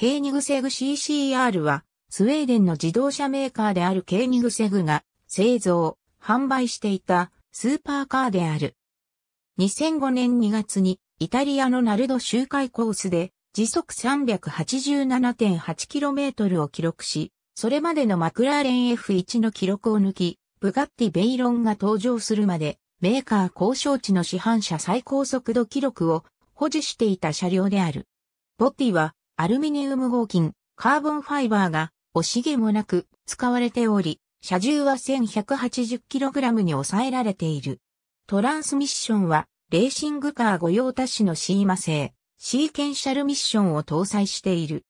ケーニグセグ CCR は、スウェーデンの自動車メーカーであるケーニグセグが製造、販売していたスーパーカーである。2005年2月にイタリアのナルド周回コースで時速 387.8km を記録し、それまでのマクラーレン F1 の記録を抜き、ブガッティ・ベイロンが登場するまで、メーカー交渉地の市販車最高速度記録を保持していた車両である。ボッティはアルミニウム合金、カーボンファイバーが惜しげもなく使われており、車重は 1180kg に抑えられている。トランスミッションは、レーシングカー御用達のシーマ製、シーケンシャルミッションを搭載している。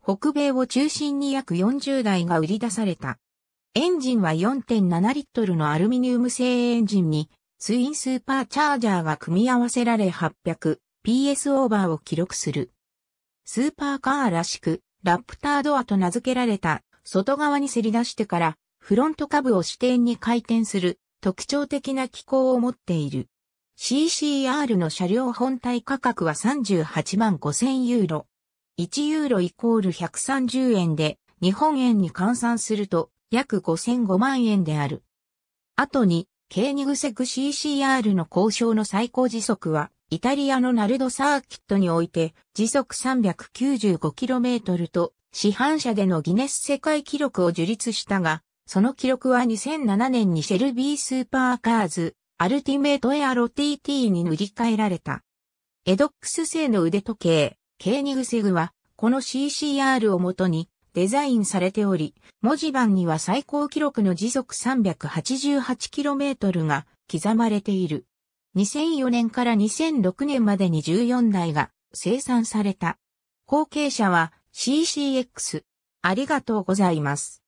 北米を中心に約40台が売り出された。エンジンは4.7リットルのアルミニウム製エンジンに、ツインスーパーチャージャーが組み合わせられ 800PS オーバーを記録する。スーパーカーらしく、ラプタードアと名付けられた、外側にせり出してから、フロント下部を支点に回転する、特徴的な機構を持っている。CCR の車両本体価格は38万5000ユーロ。1ユーロイコール130円で、日本円に換算すると約5005万円である。後に、K2 グセク CCR の交渉の最高時速はイタリアのナルドサーキットにおいて時速 395km と市販車でのギネス世界記録を樹立したが、その記録は2007年にシェルビースーパーカーズ、アルティメートエアロ TT に塗り替えられた。エドックス製の腕時計、ケーニグセグは、この CCR をもとにデザインされており、文字盤には最高記録の時速 388km が刻まれている。2004年から2006年までに14台が生産された。後継者は CCX。ありがとうございます。